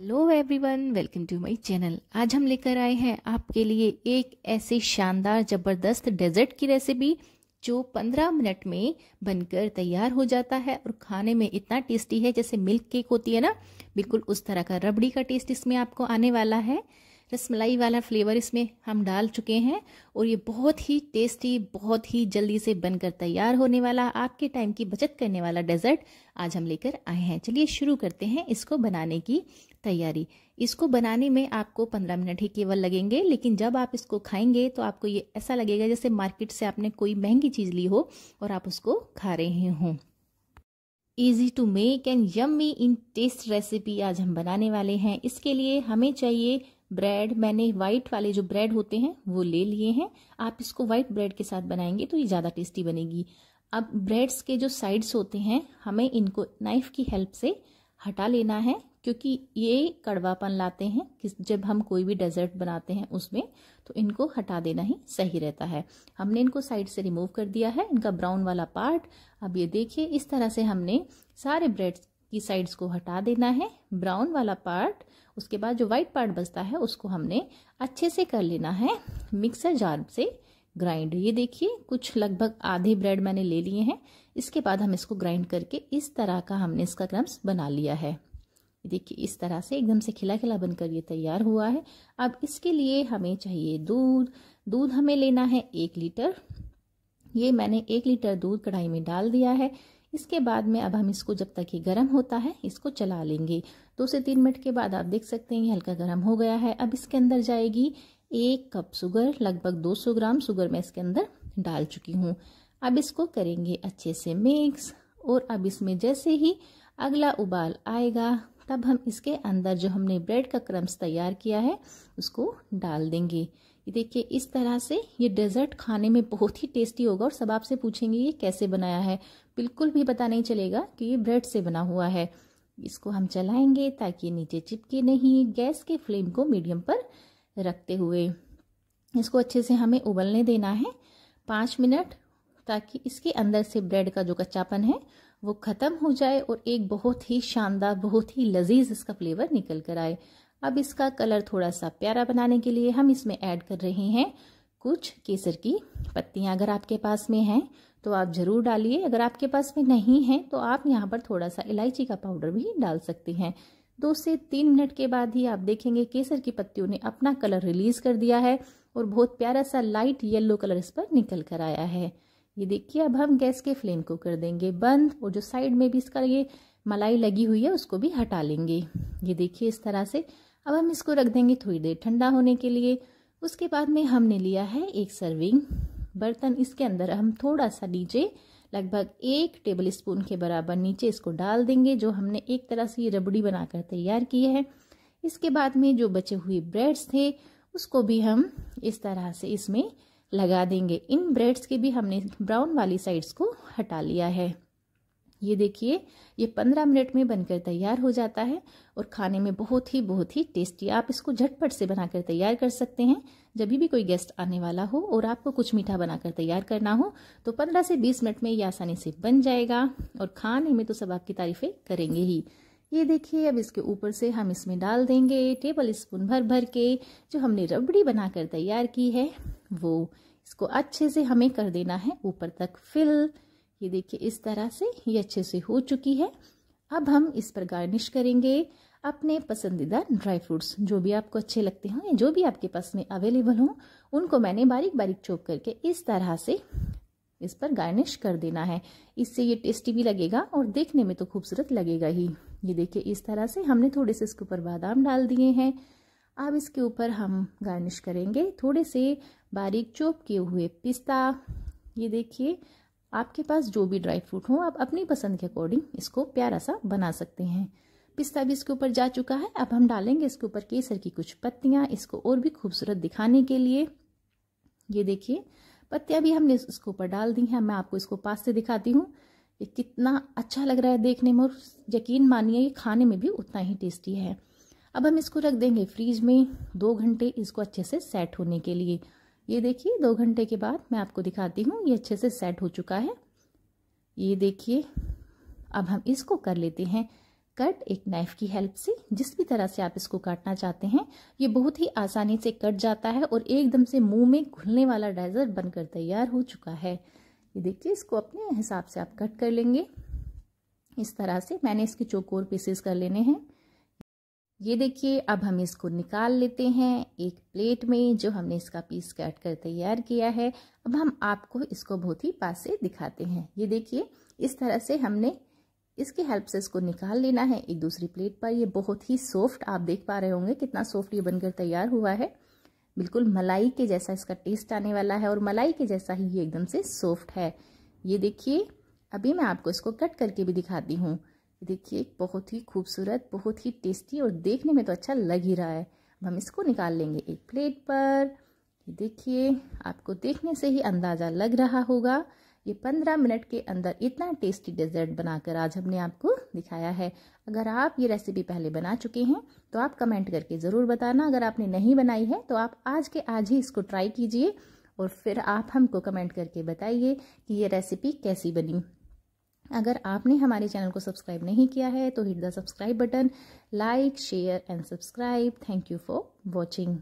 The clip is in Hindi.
hello everyone welcome to my channel आज हम लेकर आए हैं आपके लिए एक ऐसे शानदार ज़बरदस्त डेजर्ट की रेसिपी जो 15 मिनट में बनकर तैयार हो जाता है और खाने में इतना टेस्टी है जैसे मिल्क केक होती है ना बिल्कुल उस तरह का रबड़ी का टेस्ट इसमें आपको आने वाला है रसमलाई वाला फ्लेवर इसमें हम डाल चुके हैं और ये बहुत ही टेस्टी बहुत ही जल्दी से बनकर तैयार होने वाला आपके टाइम की बचत करने वाला डेजर्ट आज हम लेकर आए हैं चलिए शुरू करते हैं इसको बनाने की तैयारी इसको बनाने में आपको पंद्रह मिनट ही केवल लगेंगे लेकिन जब आप इसको खाएंगे तो आपको ये ऐसा लगेगा जैसे मार्केट से आपने कोई महंगी चीज़ ली हो और आप उसको खा रहे हों easy to make and yummy in taste recipe आज हम बनाने वाले हैं इसके लिए हमें चाहिए ब्रेड मैंने व्हाइट वाले जो ब्रेड होते हैं वो ले लिए हैं आप इसको व्हाइट ब्रेड के साथ बनाएंगे तो ये ज़्यादा टेस्टी बनेगी अब ब्रेड्स के जो साइड्स होते हैं हमें इनको नाइफ की हेल्प से हटा लेना है क्योंकि ये कड़वापन लाते हैं जब हम कोई भी डेजर्ट बनाते हैं उसमें तो इनको हटा देना ही सही रहता है हमने इनको साइड से रिमूव कर दिया है इनका ब्राउन वाला पार्ट अब ये देखिए इस तरह से हमने सारे ब्रेड की साइड्स को हटा देना है ब्राउन वाला पार्ट उसके बाद जो वाइट पार्ट बचता है उसको हमने अच्छे से कर लेना है मिक्सर जार से ग्राइंड ये देखिए कुछ लगभग आधे ब्रेड मैंने ले लिए हैं इसके बाद हम इसको ग्राइंड करके इस तरह का हमने इसका क्रम्स बना लिया है देखिए इस तरह से एकदम से खिला खिला बनकर ये तैयार हुआ है अब इसके लिए हमें चाहिए दूध दूध हमें लेना है एक लीटर ये मैंने एक लीटर दूध कढ़ाई में डाल दिया है इसके बाद में अब हम इसको जब तक ये गर्म होता है इसको चला लेंगे दो से तीन मिनट के बाद आप देख सकते हैं ये हल्का गर्म हो गया है अब इसके अंदर जाएगी एक कप शुगर लगभग 200 ग्राम शुगर मैं इसके अंदर डाल चुकी हूँ अब इसको करेंगे अच्छे से मिक्स और अब इसमें जैसे ही अगला उबाल आएगा तब हम इसके अंदर जो हमने ब्रेड का क्रम्स तैयार किया है उसको डाल देंगे देखिए इस तरह से ये डेजर्ट खाने में बहुत ही टेस्टी होगा और सब आपसे पूछेंगे ये कैसे बनाया है बिल्कुल भी पता नहीं चलेगा कि ये ब्रेड से बना हुआ है इसको हम चलाएंगे ताकि नीचे चिपके नहीं गैस के फ्लेम को मीडियम पर रखते हुए इसको अच्छे से हमें उबलने देना है पाँच मिनट ताकि इसके अंदर से ब्रेड का जो कच्चापन है वो ख़त्म हो जाए और एक बहुत ही शानदार बहुत ही लजीज इसका फ्लेवर निकल कर आए अब इसका कलर थोड़ा सा प्यारा बनाने के लिए हम इसमें ऐड कर रहे हैं कुछ केसर की पत्तियाँ अगर आपके पास में हैं तो आप ज़रूर डालिए अगर आपके पास में नहीं है तो आप यहाँ पर थोड़ा सा इलायची का पाउडर भी डाल सकते हैं दो से तीन मिनट के बाद ही आप देखेंगे केसर की पत्तियों ने अपना कलर रिलीज़ कर दिया है और बहुत प्यारा सा लाइट येलो कलर इस पर निकल कर आया है ये देखिए अब हम गैस के फ्लेम को कर देंगे बंद और जो साइड में भी इसका ये मलाई लगी हुई है उसको भी हटा लेंगे ये देखिए इस तरह से अब हम इसको रख देंगे थोड़ी देर ठंडा होने के लिए उसके बाद में हमने लिया है एक सर्विंग बर्तन इसके अंदर हम थोड़ा सा नीचे लगभग एक टेबल स्पून के बराबर नीचे इसको डाल देंगे जो हमने एक तरह से ये रबड़ी बनाकर तैयार की है इसके बाद में जो बचे हुए ब्रेड्स थे उसको भी हम इस तरह से इसमें लगा देंगे इन ब्रेड्स के भी हमने ब्राउन वाली साइड्स को हटा लिया है ये देखिए ये पंद्रह मिनट में बनकर तैयार हो जाता है और खाने में बहुत ही बहुत ही टेस्टी आप इसको झटपट से बनाकर तैयार कर सकते हैं जब भी कोई गेस्ट आने वाला हो और आपको कुछ मीठा बनाकर तैयार करना हो तो पंद्रह से बीस मिनट में ये आसानी से बन जाएगा और खाने में तो सब आपकी तारीफें करेंगे ही ये देखिए अब इसके ऊपर से हम इसमें डाल देंगे टेबल स्पून भर भर के जो हमने रबड़ी बनाकर तैयार की है वो इसको अच्छे से हमें कर देना है ऊपर तक फिल ये देखिए इस तरह से ये अच्छे से हो चुकी है अब हम इस पर गार्निश करेंगे अपने पसंदीदा ड्राई फ्रूट्स जो भी आपको अच्छे लगते हों या जो भी आपके पास में अवेलेबल हों उनको मैंने बारीक बारीक चॉप करके इस तरह से इस पर गार्निश कर देना है इससे ये टेस्टी भी लगेगा और देखने में तो खूबसूरत लगेगा ही ये देखिए इस तरह से हमने थोड़े से इसके ऊपर बादाम डाल दिए हैं अब इसके ऊपर हम गार्निश करेंगे थोड़े से बारीक चोप किए हुए पिस्ता ये देखिए आपके पास जो भी ड्राई फ्रूट हो आप अपनी पसंद के अकॉर्डिंग इसको प्यारा सा बना सकते हैं पिस्ता भी इसके ऊपर जा चुका है अब हम डालेंगे इसके ऊपर केसर की कुछ पत्तियाँ इसको और भी खूबसूरत दिखाने के लिए ये देखिए पत्तियाँ भी हमने इसके ऊपर डाल दी हैं मैं आपको इसको पास से दिखाती हूँ ये कितना अच्छा लग रहा है देखने में और यकीन मानिए ये खाने में भी उतना ही टेस्टी है अब हम इसको रख देंगे फ्रीज में दो घंटे इसको अच्छे से सेट होने के लिए ये देखिए दो घंटे के बाद मैं आपको दिखाती हूँ ये अच्छे से सेट हो चुका है ये देखिए अब हम इसको कर लेते हैं कट एक नाइफ की हेल्प से जिस भी तरह से आप इसको काटना चाहते हैं ये बहुत ही आसानी से कट जाता है और एकदम से मुंह में घुलने वाला डेजर्ट बनकर तैयार हो चुका है ये देखिए इसको अपने हिसाब से आप कट कर लेंगे इस तरह से मैंने इसके चौकोर पीसेस कर लेने हैं ये देखिए अब हम इसको निकाल लेते हैं एक प्लेट में जो हमने इसका पीस काट कर तैयार किया है अब हम आपको इसको बहुत ही पास से दिखाते हैं ये देखिए इस तरह से हमने इसकी हेल्प से इसको निकाल लेना है एक दूसरी प्लेट पर ये बहुत ही सॉफ्ट आप देख पा रहे होंगे कितना सॉफ्ट ये बनकर तैयार हुआ है बिल्कुल मलाई के जैसा इसका टेस्ट आने वाला है और मलाई के जैसा ही ये एकदम से सॉफ्ट है ये देखिए अभी मैं आपको इसको कट करके भी दिखाती हूँ देखिए बहुत ही खूबसूरत बहुत ही टेस्टी और देखने में तो अच्छा लग ही रहा है अब हम इसको निकाल लेंगे एक प्लेट पर देखिए आपको देखने से ही अंदाज़ा लग रहा होगा ये पंद्रह मिनट के अंदर इतना टेस्टी डेजर्ट बनाकर आज हमने आपको दिखाया है अगर आप ये रेसिपी पहले बना चुके हैं तो आप कमेंट करके ज़रूर बताना अगर आपने नहीं बनाई है तो आप आज के आज ही इसको ट्राई कीजिए और फिर आप हमको कमेंट करके बताइए कि ये रेसिपी कैसी बनी अगर आपने हमारे चैनल को सब्सक्राइब नहीं किया है तो hit the subscribe button like share and subscribe thank you for watching